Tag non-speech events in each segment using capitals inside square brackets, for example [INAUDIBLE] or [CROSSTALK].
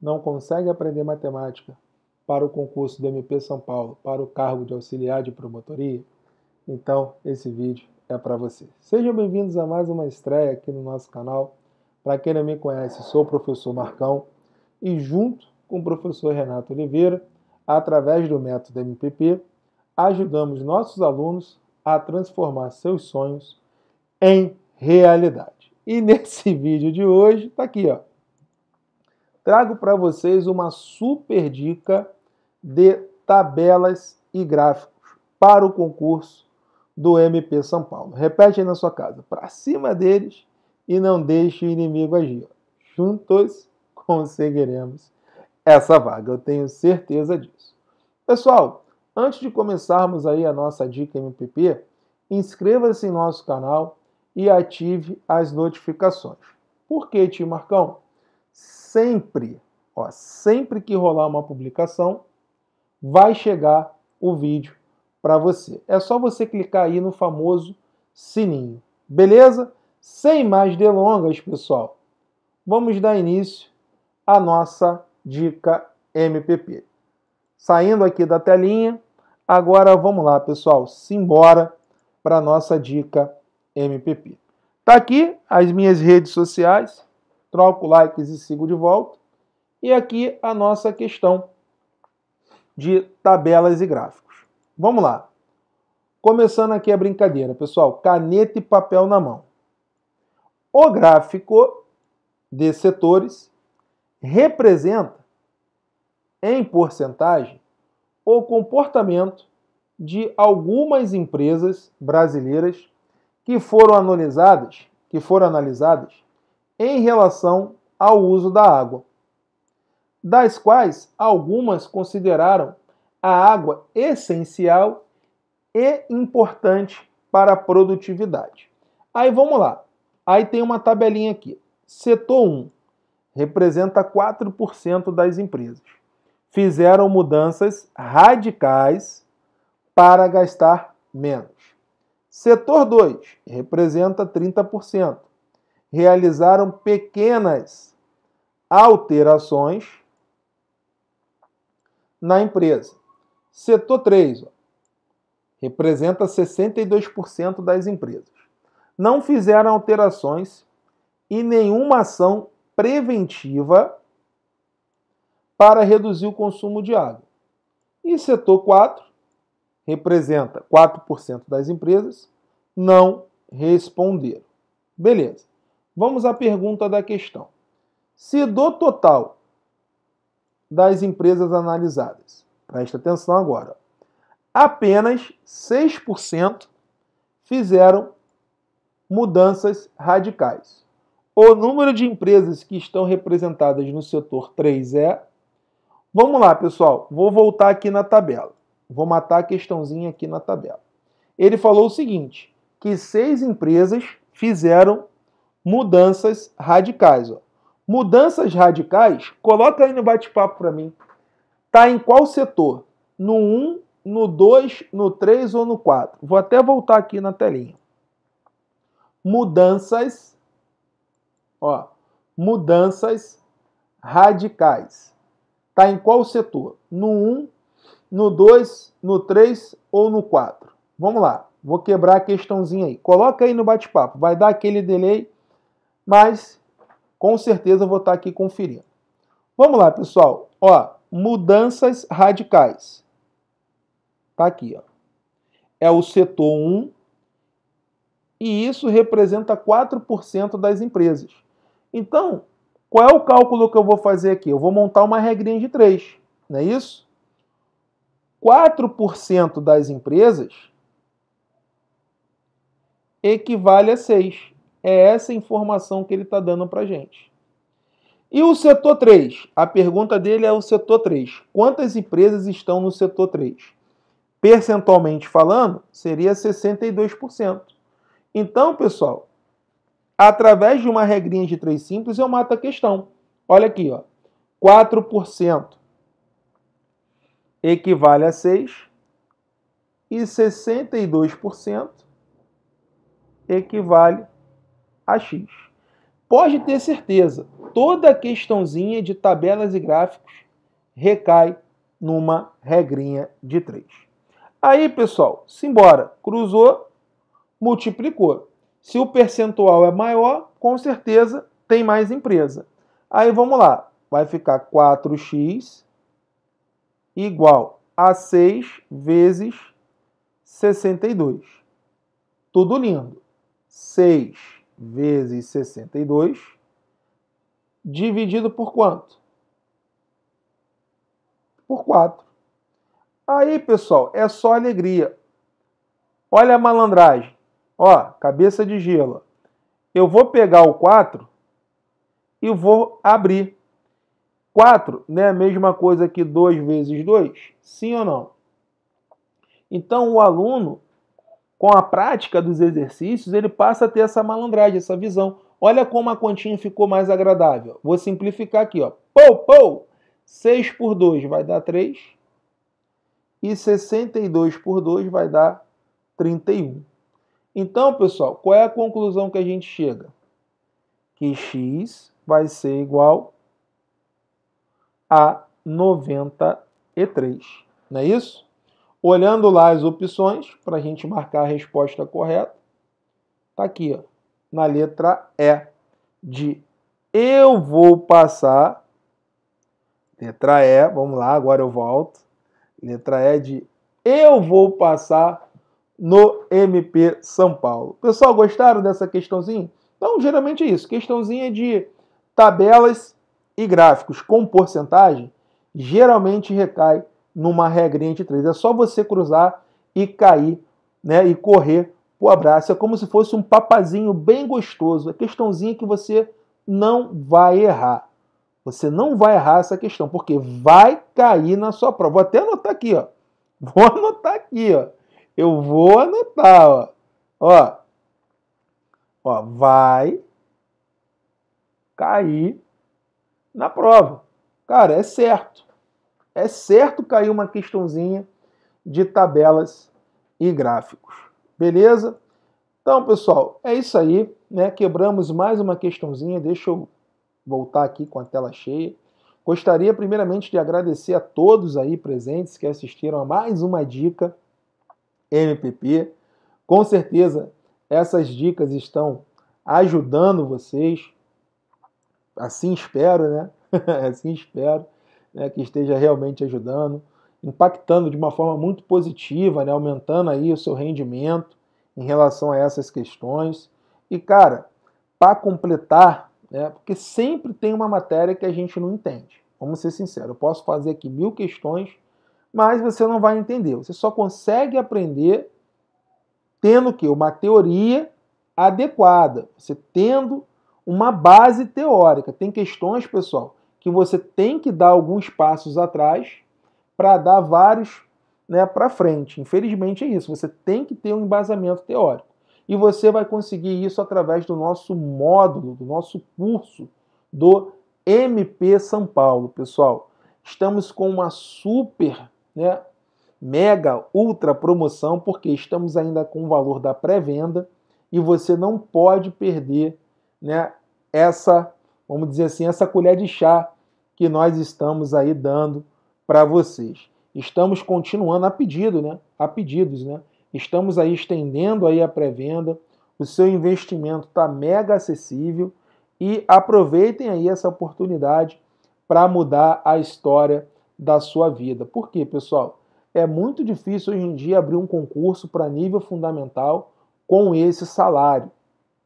não consegue aprender matemática para o concurso do MP São Paulo para o cargo de auxiliar de promotoria? Então, esse vídeo é para você. Sejam bem-vindos a mais uma estreia aqui no nosso canal. Para quem não me conhece, sou o professor Marcão e junto com o professor Renato Oliveira, através do método MPP, ajudamos nossos alunos a transformar seus sonhos em realidade. E nesse [LAUGHS] vídeo de hoje, está aqui, ó trago para vocês uma super dica de tabelas e gráficos para o concurso do MP São Paulo. Repete aí na sua casa, para cima deles e não deixe o inimigo agir. Juntos conseguiremos essa vaga, eu tenho certeza disso. Pessoal, antes de começarmos aí a nossa dica MPP, inscreva-se em nosso canal e ative as notificações. Por que, tio Marcão? sempre, ó, sempre que rolar uma publicação, vai chegar o vídeo para você. É só você clicar aí no famoso sininho. Beleza? Sem mais delongas, pessoal, vamos dar início à nossa dica MPP. Saindo aqui da telinha, agora vamos lá, pessoal, simbora para nossa dica MPP. Tá aqui as minhas redes sociais, troco likes e sigo de volta. E aqui a nossa questão de tabelas e gráficos. Vamos lá. Começando aqui a brincadeira, pessoal, caneta e papel na mão. O gráfico de setores representa em porcentagem o comportamento de algumas empresas brasileiras que foram analisadas, que foram analisadas em relação ao uso da água, das quais algumas consideraram a água essencial e importante para a produtividade. Aí vamos lá. Aí tem uma tabelinha aqui. Setor 1 representa 4% das empresas. Fizeram mudanças radicais para gastar menos. Setor 2 representa 30% realizaram pequenas alterações na empresa. Setor 3 ó, representa 62% das empresas. Não fizeram alterações e nenhuma ação preventiva para reduzir o consumo de água. E setor 4 representa 4% das empresas, não responderam. Beleza. Vamos à pergunta da questão. Se do total das empresas analisadas, presta atenção agora, apenas 6% fizeram mudanças radicais. O número de empresas que estão representadas no setor 3 é. Vamos lá, pessoal, vou voltar aqui na tabela. Vou matar a questãozinha aqui na tabela. Ele falou o seguinte: que seis empresas fizeram mudanças radicais. Ó. Mudanças radicais, coloca aí no bate-papo para mim. Tá em qual setor? No 1, no 2, no 3 ou no 4? Vou até voltar aqui na telinha. Mudanças, ó, mudanças radicais. Tá em qual setor? No 1, no 2, no 3 ou no 4? Vamos lá. Vou quebrar a questãozinha aí. Coloca aí no bate-papo. Vai dar aquele delay mas com certeza eu vou estar aqui conferindo. Vamos lá, pessoal. Ó, mudanças radicais. Está aqui, ó. É o setor 1 e isso representa 4% das empresas. Então, qual é o cálculo que eu vou fazer aqui? Eu vou montar uma regrinha de 3, não é isso? 4% das empresas equivale a 6. É essa informação que ele está dando para a gente. E o setor 3? A pergunta dele é o setor 3. Quantas empresas estão no setor 3? Percentualmente falando, seria 62%. Então, pessoal, através de uma regrinha de três simples, eu mato a questão. Olha aqui, ó. 4% equivale a 6 e 62% equivale AX. Pode ter certeza, toda questãozinha de tabelas e gráficos recai numa regrinha de 3. Aí, pessoal, simbora. Cruzou, multiplicou. Se o percentual é maior, com certeza tem mais empresa. Aí vamos lá, vai ficar 4x igual a 6 vezes 62. Tudo lindo. 6 vezes 62, dividido por quanto? Por 4. Aí, pessoal, é só alegria. Olha a malandragem. Ó, cabeça de gelo. Eu vou pegar o 4 e vou abrir. 4 não é a mesma coisa que 2 vezes 2? Sim ou não? Então, o aluno com a prática dos exercícios, ele passa a ter essa malandragem, essa visão. Olha como a continha ficou mais agradável. Vou simplificar aqui, ó. Pou, pou! 6 por 2 vai dar 3. E 62 por 2 vai dar 31. Então, pessoal, qual é a conclusão que a gente chega? Que x vai ser igual a 93. Não é isso? Olhando lá as opções, para a gente marcar a resposta correta, tá aqui, ó, na letra E, de eu vou passar, letra E, vamos lá, agora eu volto, letra E de eu vou passar no MP São Paulo. Pessoal, gostaram dessa questãozinha? Então, geralmente é isso, questãozinha de tabelas e gráficos com porcentagem, geralmente recai numa regrinha de três. É só você cruzar e cair, né? E correr o abraço. É como se fosse um papazinho bem gostoso. É questãozinha que você não vai errar. Você não vai errar essa questão, porque vai cair na sua prova. Vou até anotar aqui, ó. [LAUGHS] Vou anotar aqui, ó. Eu vou anotar, ó. Ó. Ó, vai cair na prova. Cara, é certo é certo cair uma questãozinha de tabelas e gráficos. Beleza? Então, pessoal, é isso aí. Né? Quebramos mais uma questãozinha. Deixa eu voltar aqui com a tela cheia. Gostaria primeiramente de agradecer a todos aí presentes que assistiram a mais uma dica MPP. Com certeza essas dicas estão ajudando vocês. Assim espero, né? [LAUGHS] assim espero né, que esteja realmente ajudando, impactando de uma forma muito positiva, né, aumentando aí o seu rendimento em relação a essas questões. E cara, para completar, né, porque sempre tem uma matéria que a gente não entende. Vamos ser sinceros, eu posso fazer aqui mil questões, mas você não vai entender. Você só consegue aprender tendo que uma teoria adequada, você tendo uma base teórica. Tem questões, pessoal, que você tem que dar alguns passos atrás para dar vários né, para frente. Infelizmente é isso. Você tem que ter um embasamento teórico. E você vai conseguir isso através do nosso módulo, do nosso curso do MP São Paulo, pessoal. Estamos com uma super, né, mega, ultra promoção, porque estamos ainda com o valor da pré-venda e você não pode perder né, essa vamos dizer assim, essa colher de chá que nós estamos aí dando para vocês. Estamos continuando a pedido, né? A pedidos, né? Estamos aí estendendo aí a pré-venda. O seu investimento está mega acessível e aproveitem aí essa oportunidade para mudar a história da sua vida. Por quê, pessoal? É muito difícil hoje em dia abrir um concurso para nível fundamental com esse salário.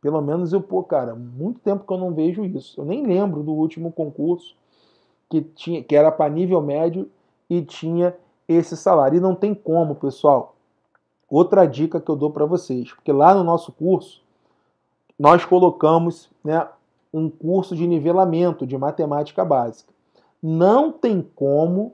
Pelo menos eu, pô, cara, muito tempo que eu não vejo isso. Eu nem lembro do último concurso que, tinha, que era para nível médio e tinha esse salário. E não tem como, pessoal. Outra dica que eu dou para vocês, porque lá no nosso curso nós colocamos né, um curso de nivelamento de matemática básica. Não tem como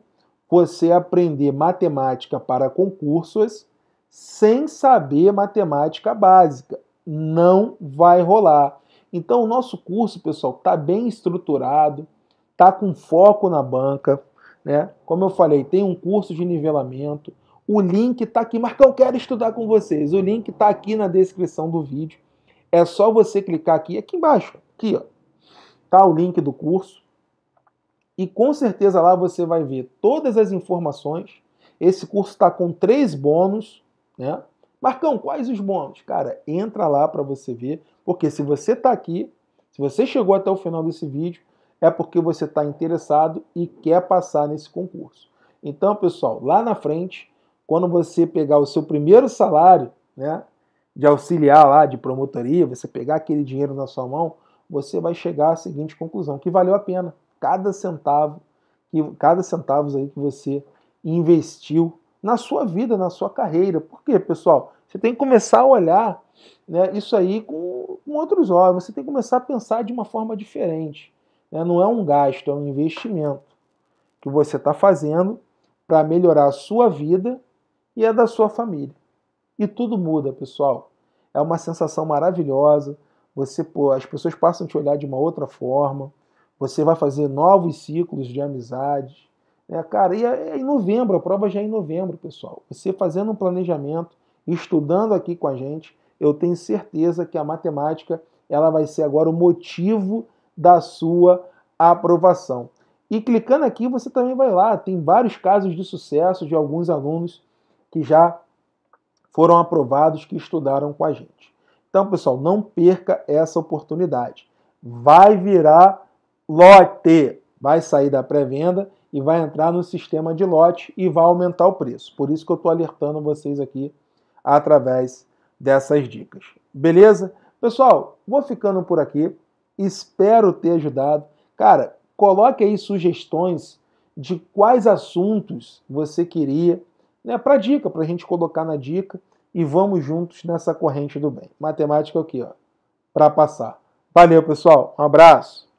você aprender matemática para concursos sem saber matemática básica não vai rolar. Então, o nosso curso, pessoal, está bem estruturado, está com foco na banca. Né? Como eu falei, tem um curso de nivelamento. O link está aqui. Marcão, quero estudar com vocês. O link está aqui na descrição do vídeo. É só você clicar aqui, aqui embaixo. Aqui, ó. Tá o link do curso. E com certeza lá você vai ver todas as informações. Esse curso está com três bônus, né? Marcão, quais os bônus? Cara, entra lá para você ver, porque se você está aqui, se você chegou até o final desse vídeo, é porque você está interessado e quer passar nesse concurso. Então, pessoal, lá na frente, quando você pegar o seu primeiro salário, né, de auxiliar lá, de promotoria, você pegar aquele dinheiro na sua mão, você vai chegar à seguinte conclusão, que valeu a pena cada centavo, cada centavo aí que você investiu na sua vida, na sua carreira. Por quê, pessoal? Você tem que começar a olhar né, isso aí com, com outros olhos. Você tem que começar a pensar de uma forma diferente. Né? Não é um gasto, é um investimento que você está fazendo para melhorar a sua vida e a da sua família. E tudo muda, pessoal. É uma sensação maravilhosa. Você, pô, as pessoas passam a te olhar de uma outra forma. Você vai fazer novos ciclos de amizades. É, cara, e é, é em novembro, a prova já é em novembro, pessoal. Você fazendo um planejamento, estudando aqui com a gente, eu tenho certeza que a matemática ela vai ser agora o motivo da sua aprovação. E clicando aqui, você também vai lá. Tem vários casos de sucesso de alguns alunos que já foram aprovados, que estudaram com a gente. Então, pessoal, não perca essa oportunidade. Vai virar lote, vai sair da pré-venda e vai entrar no sistema de lote e vai aumentar o preço. Por isso que eu estou alertando vocês aqui através dessas dicas. Beleza? Pessoal, vou ficando por aqui. Espero ter ajudado. Cara, coloque aí sugestões de quais assuntos você queria, né, para dica, para a gente colocar na dica e vamos juntos nessa corrente do bem. Matemática aqui, é ó, para passar. Valeu, pessoal. Um abraço.